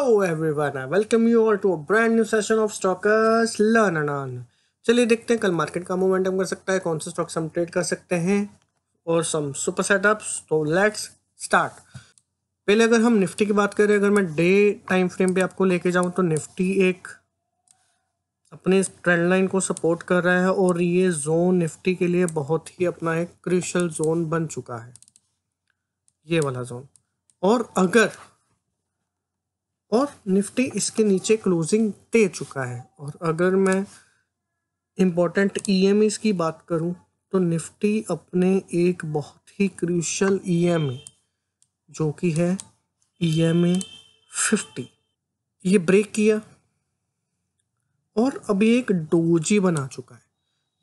hello everyone I welcome you all to a brand new session of stockers learn and earn चलिए देखते हैं कल market का momentum कर सकता है कौन से स्टॉक्स हम ट्रेड कर सकते हैं और सम सुपर सेटअप्स तो लेट्स स्टार्ट पहले अगर हम निफ्टी की बात करें अगर मैं डे टाइम फ्रेम पे आपको लेके जाऊं तो निफ्टी एक अपने ट्रेंड लाइन को सपोर्ट कर रहा है और ये जोन निफ्टी के लिए बहुत ही अपना एक क्रिशल जोन बन चुका है ये वाला जोन और अगर और निफ्टी इसके नीचे क्लोजिंग दे चुका है और अगर मैं इम्पोर्टेंट ई e की बात करूं तो निफ्टी अपने एक बहुत ही क्रूशल ई e जो कि है ई एम ए फिफ्टी ये ब्रेक किया और अभी एक डोजी बना चुका है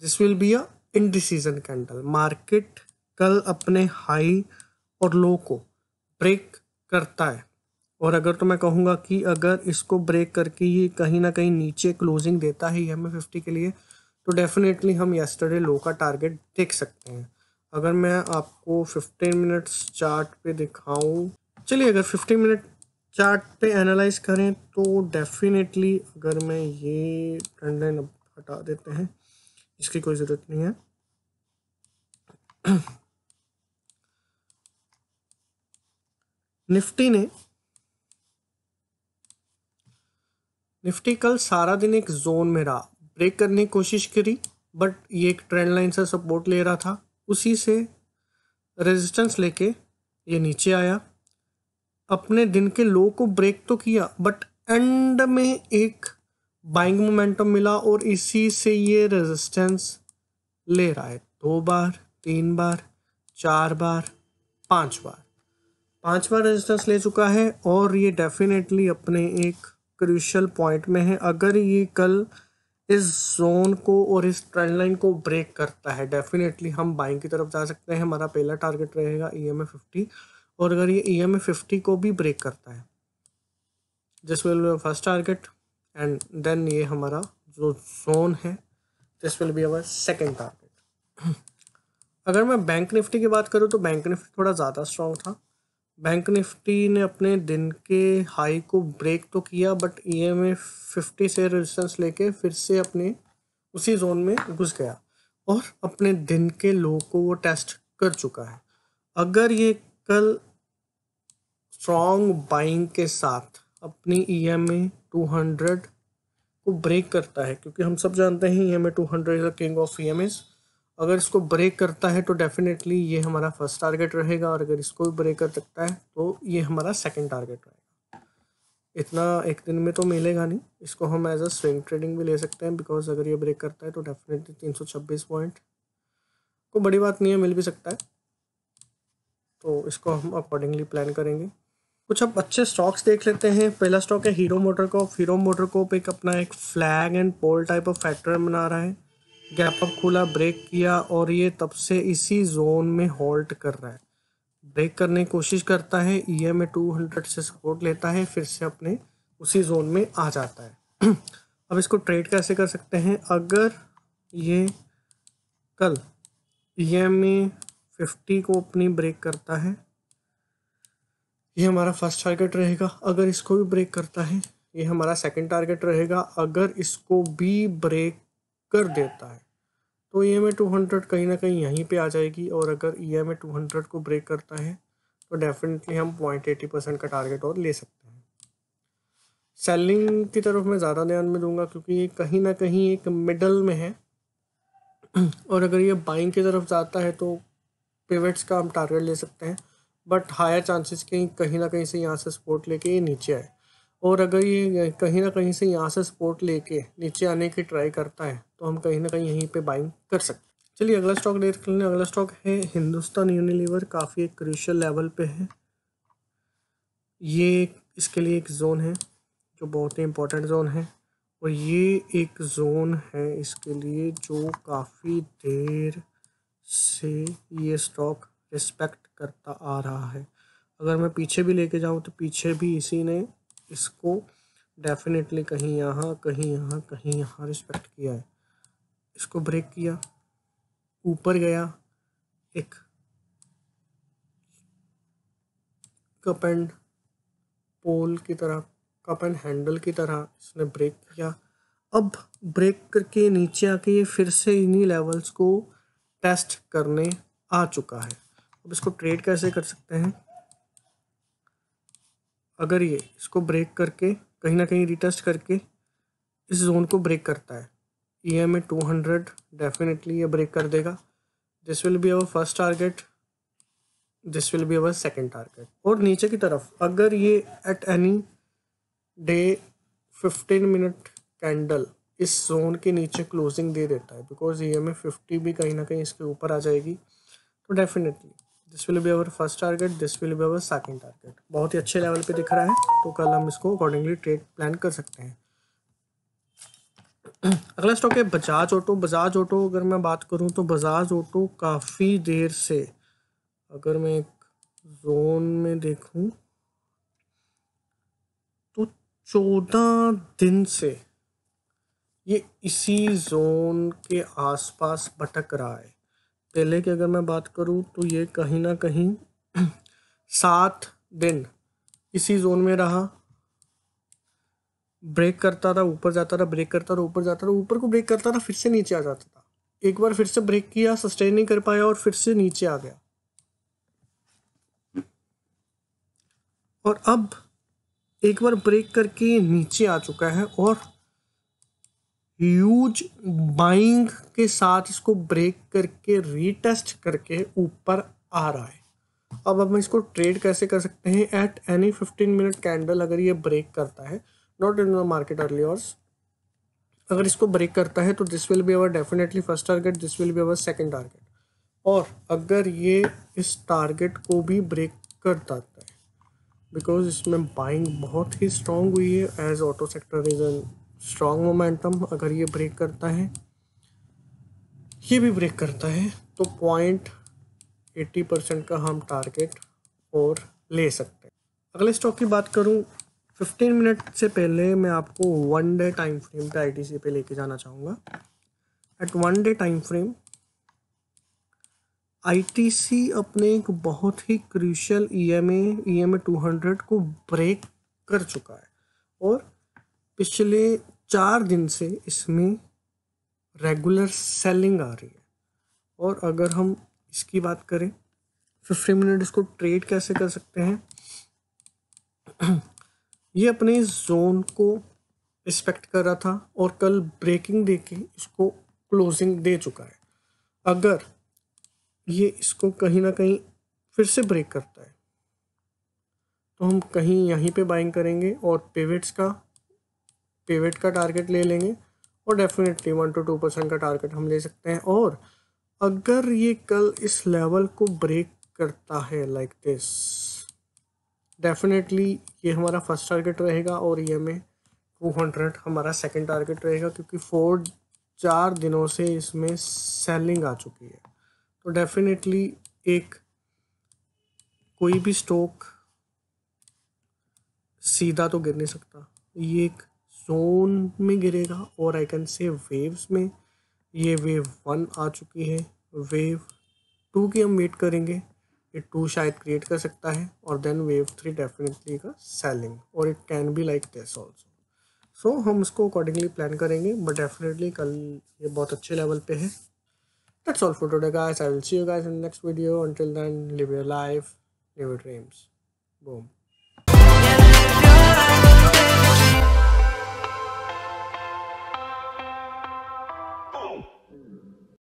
this will be a indecision candle market कल अपने हाई और लो को ब्रेक करता है और अगर तो मैं कहूँगा कि अगर इसको ब्रेक करके ये कहीं ना कहीं नीचे क्लोजिंग देता है ई एम फिफ्टी के लिए तो डेफिनेटली हम येस्टरडे लो का टारगेट देख सकते हैं अगर मैं आपको फिफ्टीन मिनट्स चार्ट पे दिखाऊं चलिए अगर फिफ्टीन मिनट चार्ट पे एनालाइज करें तो डेफिनेटली अगर मैं ये ट्रेंड लाइन अब हटा देते हैं इसकी कोई ज़रूरत नहीं है निफ्टी ने निफ्टी कल सारा दिन एक जोन में रहा ब्रेक करने की कोशिश करी बट ये एक ट्रेंड लाइन से सपोर्ट ले रहा था उसी से रेजिस्टेंस लेके ये नीचे आया अपने दिन के लो को ब्रेक तो किया बट एंड में एक बाइंग मोमेंटम मिला और इसी से ये रेजिस्टेंस ले रहा है दो बार तीन बार चार बार पांच बार पांच बार रेजिस्टेंस ले चुका है और ये डेफिनेटली अपने एक क्रूशल पॉइंट में है अगर ये कल इस जोन को और इस ट्रेंड लाइन को ब्रेक करता है डेफिनेटली हम बाइंग की तरफ जा सकते हैं हमारा पहला टारगेट रहेगा ई एम ए फिफ्टी और अगर ये ई एम ए फिफ्टी को भी ब्रेक करता है this will be first target and then ये हमारा जो जोन है this will be our second target अगर मैं बैंक निफ्टी की बात करूँ तो बैंक निफ्टी थोड़ा ज़्यादा स्ट्रॉन्ग था बैंक निफ्टी ने अपने दिन के हाई को ब्रेक तो किया but E M A fifty से रेजिस्टेंस लेके फिर से अपने उसी जोन में घुस गया और अपने दिन के लो को वो टेस्ट कर चुका है अगर ये कल स्ट्रॉन्ग बाइंग के साथ अपनी E M A two hundred को ब्रेक करता है क्योंकि हम सब जानते हैं E M A two hundred king of E M As अगर इसको ब्रेक करता है तो डेफिनेटली ये हमारा फर्स्ट टारगेट रहेगा और अगर इसको भी ब्रेक कर सकता है तो ये हमारा सेकंड टारगेट रहेगा इतना एक दिन में तो मिलेगा नहीं इसको हम एज अ स्विंग ट्रेडिंग भी ले सकते हैं बिकॉज अगर ये ब्रेक करता है तो डेफिनेटली तीन सौ छब्बीस पॉइंट को बड़ी बात नहीं है मिल भी सकता है तो इसको हम अकॉर्डिंगली प्लान करेंगे कुछ अब अच्छे स्टॉक्स देख लेते हैं पहला स्टॉक है हीरो मोटर को हीरो मोटर को एक अपना एक flag and pole type of factor बना रहा है गैप अप खुला ब्रेक किया और ये तब से इसी जोन में होल्ट कर रहा है ब्रेक करने की कोशिश करता है E M A two hundred से सपोर्ट लेता है फिर से अपने उसी जोन में आ जाता है अब इसको ट्रेड कैसे कर सकते हैं अगर ये कल ई एम ए फिफ्टी को अपनी ब्रेक करता है ये हमारा फर्स्ट टारगेट रहेगा अगर इसको भी ब्रेक करता है ये हमारा सेकंड टारगेट रहेगा अगर इसको भी ब्रेक कर देता है तो E M A two hundred कहीं ना कहीं यहीं पे आ जाएगी और अगर E M A two hundred को ब्रेक करता है तो डेफिनेटली हम पॉइंट एटी परसेंट का टारगेट और ले सकते हैं सेलिंग की तरफ मैं ज़्यादा ध्यान में दूंगा क्योंकि ये कहीं ना कहीं एक मिडल में है और अगर ये बाइंग की तरफ जाता है तो पिवट्स का हम टारगेट ले सकते हैं बट हायर चांसेस कहीं कहीं ना कहीं से यहाँ से सपोर्ट लेके ये नीचे आए और अगर ये कहीं ना कहीं से यहाँ से सपोर्ट लेके नीचे आने की ट्राई करता है तो हम कहीं ना कहीं यहीं पे बाइंग कर सकते हैं चलिए अगला स्टॉक देख लें अगला स्टॉक है हिंदुस्तान यूनिलीवर काफ़ी एक क्रिशल लेवल पे है ये इसके लिए एक जोन है जो बहुत ही इम्पोर्टेंट जोन है और ये एक जोन है इसके लिए जो काफ़ी देर से ये स्टॉक रिस्पेक्ट करता आ रहा है अगर मैं पीछे भी लेके जाऊँ तो पीछे भी इसी ने इसको डेफिनेटली कहीं यहाँ कहीं यहाँ कहीं यहाँ रिस्पेक्ट किया है इसको ब्रेक किया ऊपर गया एक कप एंड पोल की तरह कप एंड हैंडल की तरह इसने ब्रेक किया अब ब्रेक करके नीचे आके ये फिर से इन्हीं लेवल्स को टेस्ट करने आ चुका है अब इसको ट्रेड कैसे कर सकते हैं अगर ये इसको ब्रेक करके कहीं ना कहीं रिटेस्ट करके इस जोन को ब्रेक करता है E M A two hundred definitely ये ब्रेक कर देगा this will be our first target this will be our second target और नीचे की तरफ अगर ये at any day fifteen minute candle इस जोन के नीचे क्लोजिंग दे देता है because E M A fifty भी कहीं ना कहीं इसके ऊपर आ जाएगी तो definitely this will be our first target this will be our second target बहुत ही अच्छे लेवल पे दिख रहा है तो कल हम इसको अकॉर्डिंगली ट्रेड प्लान कर सकते हैं अगला स्टॉक है बजाज ऑटो बजाज ऑटो अगर मैं बात करूं तो बजाज ऑटो काफ़ी देर से अगर मैं एक जोन में देखूं तो चौदह दिन से ये इसी जोन के आसपास भटक रहा है पहले की अगर मैं बात करूँ तो ये कहीं ना कहीं सात दिन इसी जोन में रहा ब्रेक करता था ऊपर जाता था ब्रेक करता था ऊपर जाता था ऊपर को ब्रेक करता था फिर से नीचे आ जाता था एक बार फिर से ब्रेक किया सस्टेन नहीं कर पाया और फिर से नीचे आ गया और अब एक बार ब्रेक करके नीचे आ चुका है और ह्यूज बाइंग के साथ इसको ब्रेक करके रीटेस्ट करके ऊपर आ रहा है अब हम इसको ट्रेड कैसे कर सकते हैं at any fifteen minute candle अगर ये ब्रेक करता है not in the market early hours अगर इसको ब्रेक करता है तो this will be our definitely first target this will be our second target और अगर ये इस टारगेट को भी ब्रेक कर जाता है बिकॉज इसमें बाइंग बहुत ही स्ट्रॉन्ग हुई है as auto sector is an strong momentum अगर ये ब्रेक करता है ये भी ब्रेक करता है तो पॉइंट एट्टी परसेंट का हम टारगेट और ले सकते हैं अगले स्टॉक की बात करूँ फिफ्टीन मिनट से पहले मैं आपको वन डे टाइम फ्रेम पे आईटीसी पे लेके जाना चाहूँगा at one day time frame ITC अपने एक बहुत ही क्रूशल ईएमए ईएमए 200 को ब्रेक कर चुका है और पिछले चार दिन से इसमें रेगुलर सेलिंग आ रही है और अगर हम इसकी बात करें फिफ्टी मिनट इसको ट्रेड कैसे कर सकते हैं ये अपने जोन को रिस्पेक्ट कर रहा था और कल ब्रेकिंग दे के इसको क्लोजिंग दे चुका है अगर ये इसको कहीं ना कहीं फिर से ब्रेक करता है तो हम कहीं यहीं पे बाइंग करेंगे और पेविट्स का पेवेट का टारगेट ले लेंगे और definitely one two two percent का टारगेट हम ले सकते हैं और अगर ये कल इस लेवल को ब्रेक करता है लाइक दिस डेफिनेटली ये हमारा फर्स्ट टारगेट रहेगा और ये हमें टू हंड्रेड हमारा सेकंड टारगेट रहेगा क्योंकि फोर चार दिनों से इसमें सेलिंग आ चुकी है तो डेफिनेटली एक कोई भी स्टॉक सीधा तो गिर नहीं सकता ये एक जोन में गिरेगा और आई कैन से वेव्स में ये वेव वन आ चुकी है वेव टू की हम वेट करेंगे ये टू शायद क्रिएट कर सकता है और देन वेव थ्री डेफिनेटली का सेलिंग और it can be like this also so हम उसको अकॉर्डिंगली प्लान करेंगे बट डेफिनेटली कल ये बहुत अच्छे लेवल पे है that's all for today guys I will see you guys in next video until then live your life live your dreams boom